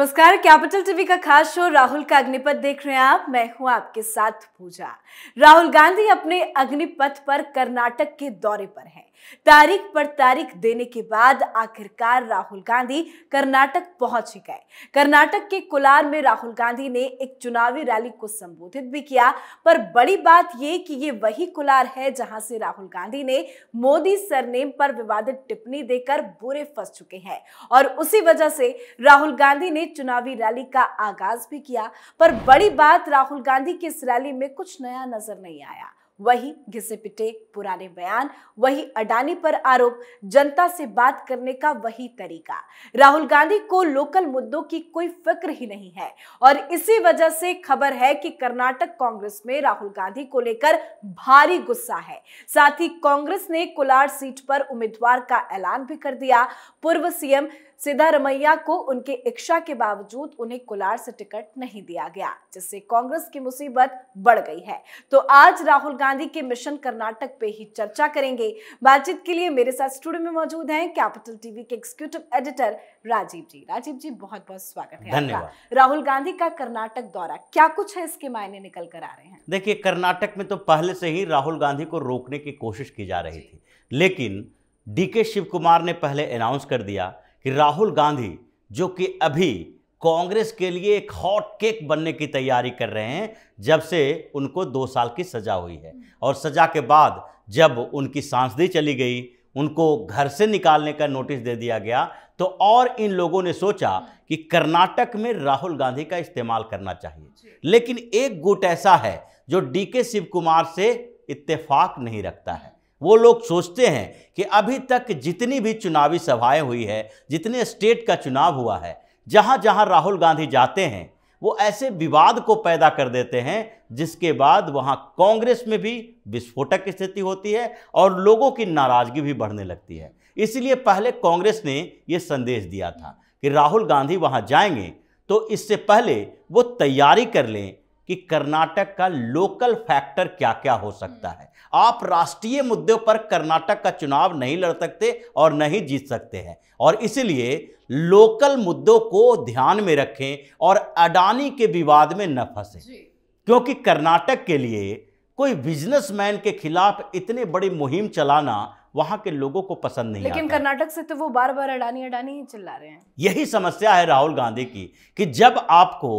नमस्कार capital TV का खास शो राहुल का अग्निपथ देख रहे हैं आप मैं हूं आपके साथ पूजा राहुल गांधी अपने अग्निपथ पर कर्नाटक के दौरे पर हैं तारीख पर तारीख देने के बाद आखिरकार राहुल गांधी कर्नाटक पहुंच गए कर्नाटक के कोलार में राहुल गांधी ने एक चुनावी रैली को संबोधित भी किया पर बड़ी बात यह कि ये वही कोलार है जहां से राहुल गांधी ने मोदी सरनेम पर विवादित टिप्पणी देकर बुरे फंस चुके हैं और उसी वजह से राहुल गांधी ने चुनावी रैली का आगाज भी किया पर बड़ी बात राहुल गांधी की इस रैली में कुछ नया नजर नहीं आया वही घिसे पिटे पुराने बयान वही अडानी पर आरोप जनता से बात करने का वही तरीका राहुल गांधी को लोकल मुद्दों की कोई फिक्र ही नहीं है और इसी वजह से खबर है कि कर्नाटक कांग्रेस में राहुल गांधी को लेकर भारी गुस्सा है साथ ही कांग्रेस ने कोलार सीट पर उम्मीदवार का ऐलान भी कर दिया पूर्व सीएम सिद्धारमैया को उनके इच्छा के बावजूद उन्हें कोलार से टिकट नहीं दिया गया जिससे कांग्रेस की मुसीबत बढ़ गई है तो आज राहुल गांधी के मिशन कर्नाटक पे ही चर्चा करेंगे बातचीत के लिए मेरे साथ स्टूडियो में मौजूद हैं कैपिटल टीवी के एग्जीक्यूटिव एडिटर राजीव जी राजीव जी बहुत बहुत स्वागत है धन्यवाद राहुल गांधी का कर्नाटक दौरा क्या कुछ है इसके मायने निकल कर आ रहे हैं देखिए कर्नाटक में तो पहले से ही राहुल गांधी को रोकने की कोशिश की जा रही थी लेकिन डीके शिव कुमार ने पहले अनाउंस कर दिया कि राहुल गांधी जो कि अभी कांग्रेस के लिए एक हॉट केक बनने की तैयारी कर रहे हैं जब से उनको दो साल की सज़ा हुई है और सज़ा के बाद जब उनकी सांसदी चली गई उनको घर से निकालने का नोटिस दे दिया गया तो और इन लोगों ने सोचा कि कर्नाटक में राहुल गांधी का इस्तेमाल करना चाहिए लेकिन एक गुट ऐसा है जो डीके शिव कुमार से इत्तेफाक नहीं रखता है वो लोग सोचते हैं कि अभी तक जितनी भी चुनावी सभाएं हुई है जितने स्टेट का चुनाव हुआ है जहाँ जहाँ राहुल गांधी जाते हैं वो ऐसे विवाद को पैदा कर देते हैं जिसके बाद वहाँ कांग्रेस में भी विस्फोटक स्थिति होती है और लोगों की नाराज़गी भी बढ़ने लगती है इसलिए पहले कांग्रेस ने ये संदेश दिया था कि राहुल गांधी वहाँ जाएंगे तो इससे पहले वो तैयारी कर लें कि कर्नाटक का लोकल फैक्टर क्या क्या हो सकता है आप राष्ट्रीय मुद्दों पर कर्नाटक का चुनाव नहीं लड़ सकते और नहीं जीत सकते हैं और इसलिए लोकल मुद्दों को ध्यान में रखें और अडानी के विवाद में न फंसें क्योंकि कर्नाटक के लिए कोई बिजनेसमैन के खिलाफ इतने बड़ी मुहिम चलाना वहां के लोगों को पसंद नहीं लेकिन कर्नाटक से तो वो बार बार अडानी अडानी ही चिल्ला रहे हैं यही समस्या है राहुल गांधी की कि जब आपको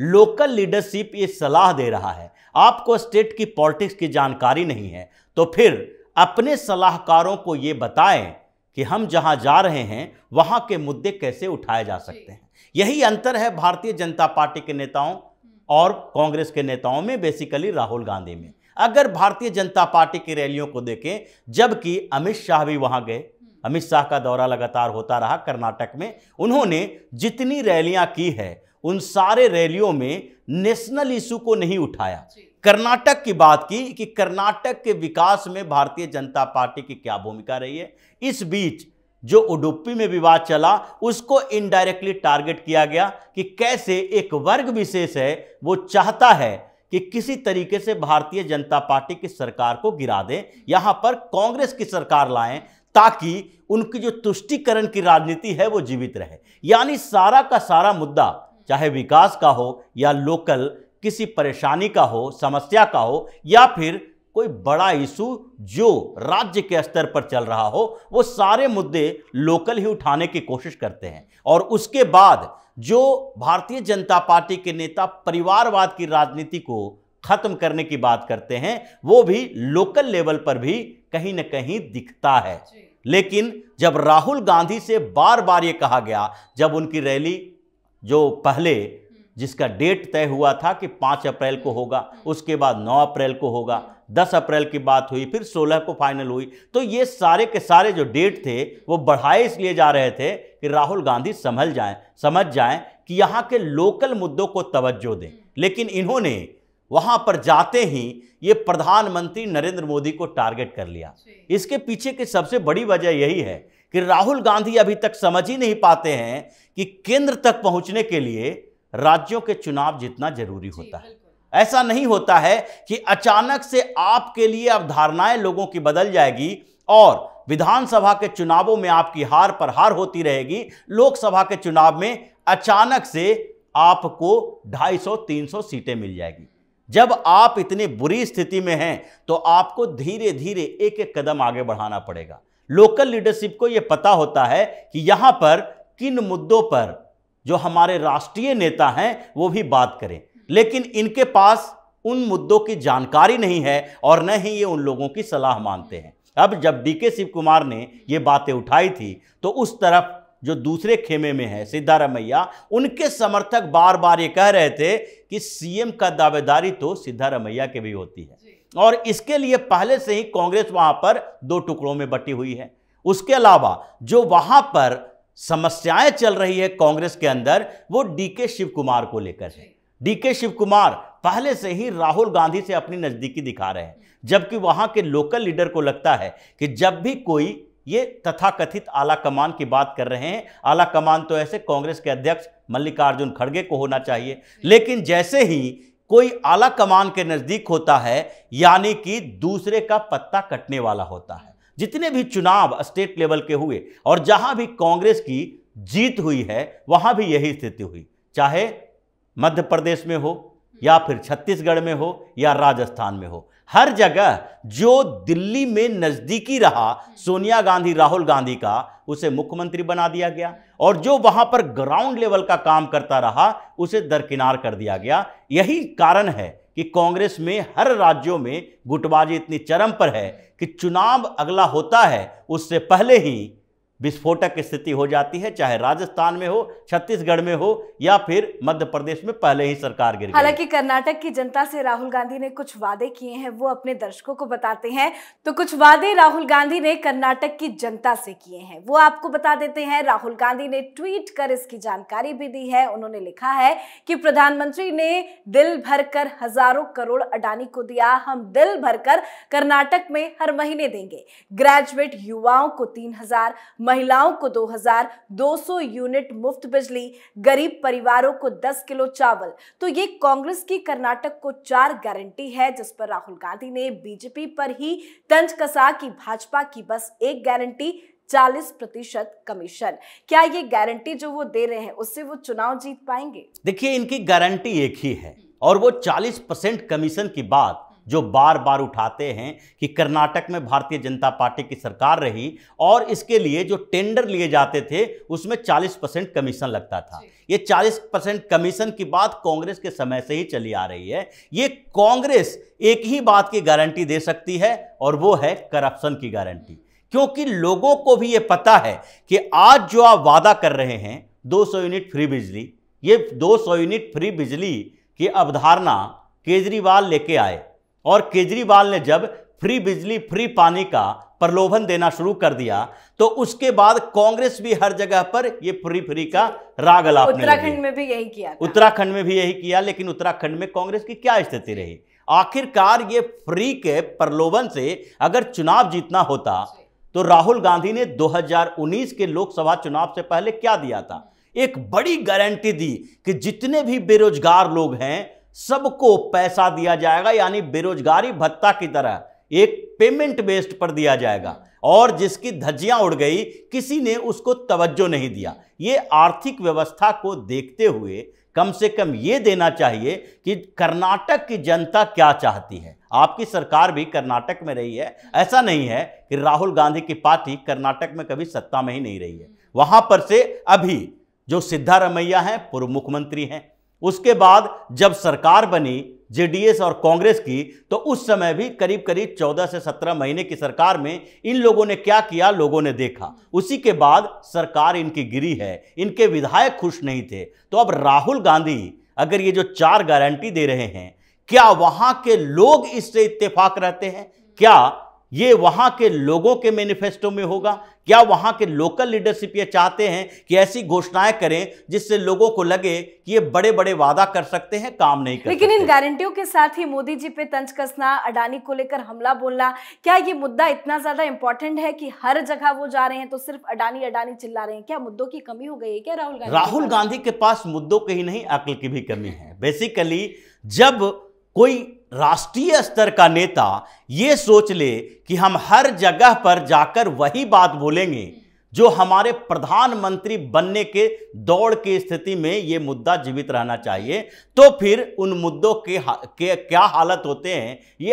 लोकल लीडरशिप ये सलाह दे रहा है आपको स्टेट की पॉलिटिक्स की जानकारी नहीं है तो फिर अपने सलाहकारों को ये बताएं कि हम जहां जा रहे हैं वहां के मुद्दे कैसे उठाए जा सकते हैं यही अंतर है भारतीय जनता पार्टी के नेताओं हम्म। और कांग्रेस के नेताओं में बेसिकली राहुल गांधी में अगर भारतीय जनता पार्टी की रैलियों को देखें जबकि अमित शाह भी वहां गए हम्म। अमित शाह का दौरा लगातार होता रहा कर्नाटक में उन्होंने जितनी रैलियां की है उन सारे रैलियों में नेशनल इशू को नहीं उठाया कर्नाटक की बात की कि कर्नाटक के विकास में भारतीय जनता पार्टी की क्या भूमिका रही है इस बीच जो उडुपी में विवाद चला उसको इनडायरेक्टली टारगेट किया गया कि कैसे एक वर्ग विशेष है वो चाहता है कि किसी तरीके से भारतीय जनता पार्टी की सरकार को गिरा दें यहां पर कांग्रेस की सरकार लाएं ताकि उनकी जो तुष्टिकरण की राजनीति है वो जीवित रहे यानी सारा का सारा मुद्दा चाहे विकास का हो या लोकल किसी परेशानी का हो समस्या का हो या फिर कोई बड़ा इशू जो राज्य के स्तर पर चल रहा हो वो सारे मुद्दे लोकल ही उठाने की कोशिश करते हैं और उसके बाद जो भारतीय जनता पार्टी के नेता परिवारवाद की राजनीति को खत्म करने की बात करते हैं वो भी लोकल लेवल पर भी कहीं ना कहीं दिखता है लेकिन जब राहुल गांधी से बार बार ये कहा गया जब उनकी रैली जो पहले हम्म। जिसका डेट तय हुआ था कि पाँच अप्रैल को हम्म। होगा हम्म। उसके बाद नौ अप्रैल को होगा दस अप्रैल की बात हुई फिर सोलह को फाइनल हुई तो ये सारे के सारे जो डेट थे वो बढ़ाए इसलिए जा रहे थे कि राहुल गांधी संभल जाएं समझ जाएं कि यहाँ के लोकल मुद्दों को तवज्जो दें लेकिन इन्होंने वहाँ पर जाते ही ये प्रधानमंत्री नरेंद्र मोदी को टारगेट कर लिया इसके पीछे की सबसे बड़ी वजह यही है कि राहुल गांधी अभी तक समझ ही नहीं पाते हैं कि केंद्र तक पहुंचने के लिए राज्यों के चुनाव जितना जरूरी होता है ऐसा नहीं होता है कि अचानक से आपके लिए अवधारणाएं लोगों की बदल जाएगी और विधानसभा के चुनावों में आपकी हार पर हार होती रहेगी लोकसभा के चुनाव में अचानक से आपको 250-300 सीटें मिल जाएगी जब आप इतनी बुरी स्थिति में हैं तो आपको धीरे धीरे एक एक कदम आगे बढ़ाना पड़ेगा लोकल लीडरशिप को यह पता होता है कि यहाँ पर किन मुद्दों पर जो हमारे राष्ट्रीय नेता हैं वो भी बात करें लेकिन इनके पास उन मुद्दों की जानकारी नहीं है और न ही ये उन लोगों की सलाह मानते हैं अब जब डीके शिव कुमार ने ये बातें उठाई थी तो उस तरफ जो दूसरे खेमे में है सिद्धारमैया उनके समर्थक बार बार ये कह रहे थे कि सीएम का दावेदारी तो सिद्धारमैया के भी होती है और इसके लिए पहले से ही कांग्रेस वहां पर दो टुकड़ों में बटी हुई है उसके अलावा जो वहां पर समस्याएं चल रही है कांग्रेस के अंदर वो डीके शिव कुमार को लेकर है डीके शिव कुमार पहले से ही राहुल गांधी से अपनी नज़दीकी दिखा रहे हैं जबकि वहां के लोकल लीडर को लगता है कि जब भी कोई ये तथाकथित आला कमान की बात कर रहे हैं आला कमान तो ऐसे कांग्रेस के अध्यक्ष मल्लिकार्जुन खड़गे को होना चाहिए लेकिन जैसे ही कोई आला कमान के नज़दीक होता है यानी कि दूसरे का पत्ता कटने वाला होता है जितने भी चुनाव स्टेट लेवल के हुए और जहां भी कांग्रेस की जीत हुई है वहां भी यही स्थिति हुई चाहे मध्य प्रदेश में हो या फिर छत्तीसगढ़ में हो या राजस्थान में हो हर जगह जो दिल्ली में नज़दीकी रहा सोनिया गांधी राहुल गांधी का उसे मुख्यमंत्री बना दिया गया और जो वहां पर ग्राउंड लेवल का काम करता रहा उसे दरकिनार कर दिया गया यही कारण है कि कांग्रेस में हर राज्यों में गुटबाजी इतनी चरम पर है कि चुनाव अगला होता है उससे पहले ही विस्फोटक स्थिति हो जाती है चाहे राजस्थान में हो छत्तीसगढ़ में हो या फिर मध्य प्रदेश में पहले ही सरकार गिर हालांकि कर्नाटक की जनता से राहुल गांधी ने कुछ वादे किए हैं वो अपने दर्शकों को बताते हैं तो कुछ वादे राहुल गांधी ने कर्नाटक की जनता से किए हैं वो आपको बता देते हैं राहुल गांधी ने ट्वीट कर इसकी जानकारी भी दी है उन्होंने लिखा है कि प्रधानमंत्री ने दिल भर कर हजारों करोड़ अडानी को दिया हम दिल भर कर कर्नाटक में हर महीने देंगे ग्रेजुएट युवाओं को तीन हजार महिलाओं को 2200 यूनिट मुफ्त बिजली गरीब परिवारों को 10 किलो चावल तो ये कांग्रेस की कर्नाटक को चार गारंटी है जिस पर राहुल गांधी ने बीजेपी पर ही तंज कसा कि भाजपा की बस एक गारंटी चालीस प्रतिशत कमीशन क्या ये गारंटी जो वो दे रहे हैं उससे वो चुनाव जीत पाएंगे देखिए इनकी गारंटी एक ही है और वो चालीस परसेंट कमीशन की बात जो बार बार उठाते हैं कि कर्नाटक में भारतीय जनता पार्टी की सरकार रही और इसके लिए जो टेंडर लिए जाते थे उसमें 40 परसेंट कमीशन लगता था ये 40 परसेंट कमीशन की बात कांग्रेस के समय से ही चली आ रही है ये कांग्रेस एक ही बात की गारंटी दे सकती है और वो है करप्शन की गारंटी क्योंकि लोगों को भी ये पता है कि आज जो आप वादा कर रहे हैं 200 यूनिट फ्री बिजली ये 200 यूनिट फ्री बिजली की अवधारणा केजरीवाल लेके आए और केजरीवाल ने जब फ्री बिजली फ्री पानी का प्रलोभन देना शुरू कर दिया तो उसके बाद कांग्रेस भी हर जगह पर ये फ्री फ्री का राग अला उत्तराखंड में भी यही किया उत्तराखंड में भी यही किया लेकिन उत्तराखंड में कांग्रेस की क्या स्थिति रही आखिरकार ये फ्री के प्रलोभन से अगर चुनाव जीतना होता तो राहुल गांधी ने 2019 के लोकसभा चुनाव से पहले क्या दिया था एक बड़ी गारंटी दी कि जितने भी बेरोजगार लोग हैं सबको पैसा दिया जाएगा यानी बेरोजगारी भत्ता की तरह एक पेमेंट बेस्ड पर दिया जाएगा और जिसकी धज्जियां उड़ गई किसी ने उसको तवज्जो नहीं दिया ये आर्थिक व्यवस्था को देखते हुए कम से कम ये देना चाहिए कि कर्नाटक की जनता क्या चाहती है आपकी सरकार भी कर्नाटक में रही है ऐसा नहीं है कि राहुल गांधी की पार्टी कर्नाटक में कभी सत्ता में ही नहीं रही है वहां पर से अभी जो सिद्धारमैया हैं पूर्व मुख्यमंत्री हैं उसके बाद जब सरकार बनी जेडीएस और कांग्रेस की तो उस समय भी करीब करीब 14 से 17 महीने की सरकार में इन लोगों ने क्या किया लोगों ने देखा उसी के बाद सरकार इनकी गिरी है इनके विधायक खुश नहीं थे तो अब राहुल गांधी अगर ये जो चार गारंटी दे रहे हैं क्या वहां के लोग इससे इत्तेफाक रहते हैं क्या ये वहां के लोगों के मैनिफेस्टो में होगा क्या वहां के लोकल लीडरशिप ये चाहते हैं कि ऐसी घोषणाएं करें जिससे लोगों को लगे कि ये बड़े बड़े वादा कर सकते हैं काम नहीं कर लेकिन इन गारंटियों के साथ ही मोदी जी पे तंज कसना अडानी को लेकर हमला बोलना क्या ये मुद्दा इतना ज्यादा इंपॉर्टेंट है कि हर जगह वो जा रहे हैं तो सिर्फ अडानी अडानी चिल्ला रहे हैं क्या मुद्दों की कमी हो गई है क्या राहुल गांधी राहुल गांधी के पास मुद्दों की ही नहीं अकल की भी कमी है बेसिकली जब कोई राष्ट्रीय स्तर का नेता ये सोच ले कि हम हर जगह पर जाकर वही बात बोलेंगे जो हमारे प्रधानमंत्री बनने के दौड़ की स्थिति में ये मुद्दा जीवित रहना चाहिए तो फिर उन मुद्दों के, हा, के क्या हालत होते हैं ये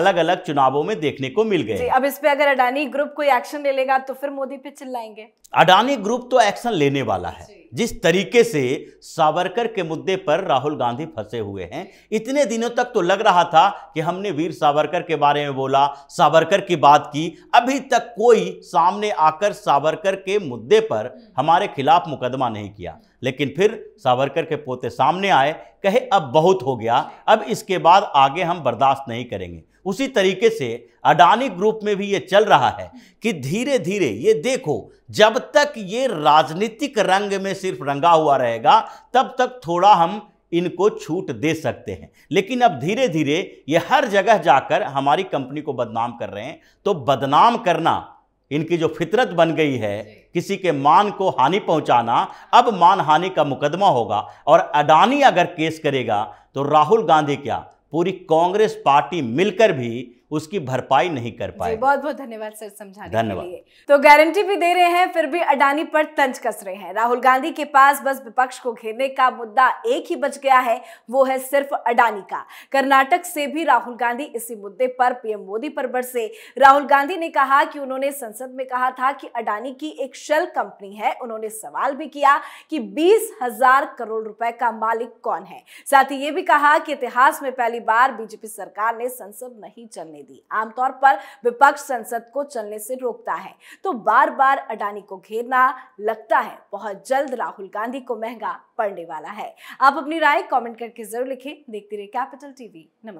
अलग अलग चुनावों में देखने को मिल गए अब इस पे अगर अडानी ग्रुप कोई एक्शन ले लेगा तो फिर मोदी पे चिल्लाएंगे अडानी ग्रुप तो एक्शन लेने वाला है जिस तरीके से सावरकर के मुद्दे पर राहुल गांधी फंसे हुए हैं इतने दिनों तक तो लग रहा था कि हमने वीर सावरकर के बारे में बोला सावरकर की बात की अभी तक कोई सामने आकर सावरकर सावरकर के मुद्दे पर हमारे खिलाफ मुकदमा नहीं किया लेकिन फिर सावरकर के पोते सामने आए कहे अब बहुत हो गया अब इसके बाद आगे हम बर्दाश्त नहीं करेंगे उसी तरीके से अडानी ग्रुप में भी ये चल रहा है कि धीरे धीरे ये देखो जब तक ये राजनीतिक रंग में सिर्फ रंगा हुआ रहेगा तब तक थोड़ा हम इनको छूट दे सकते हैं लेकिन अब धीरे धीरे ये हर जगह जाकर हमारी कंपनी को बदनाम कर रहे हैं तो बदनाम करना इनकी जो फितरत बन गई है किसी के मान को हानि पहुंचाना अब मान हानि का मुकदमा होगा और अडानी अगर केस करेगा तो राहुल गांधी क्या पूरी कांग्रेस पार्टी मिलकर भी उसकी भरपाई नहीं कर पाए बहुत बहुत धन्यवाद सर समझाने धन्यवाद के लिए। तो गारंटी भी दे रहे हैं फिर भी अडानी पर तंज कस रहे हैं राहुल गांधी के पास बस विपक्ष को घेरने का मुद्दा एक ही बच गया है वो है सिर्फ अडानी का कर्नाटक से भी राहुल गांधी इसी मुद्दे पर पीएम मोदी पर बरसे राहुल गांधी ने कहा कि उन्होंने संसद में कहा था कि अडानी की एक शेल कंपनी है उन्होंने सवाल भी किया कि बीस हजार करोड़ रुपए का मालिक कौन है साथ ही ये भी कहा कि इतिहास में पहली बार बीजेपी सरकार ने संसद नहीं चलने चलने दी आमतौर पर विपक्ष संसद को चलने से रोकता है तो बार बार अडानी को घेरना लगता है बहुत जल्द राहुल गांधी को महंगा पड़ने वाला है आप अपनी राय कॉमेंट करके जरूर लिखें देखते रहे कैपिटल टीवी नमस्कार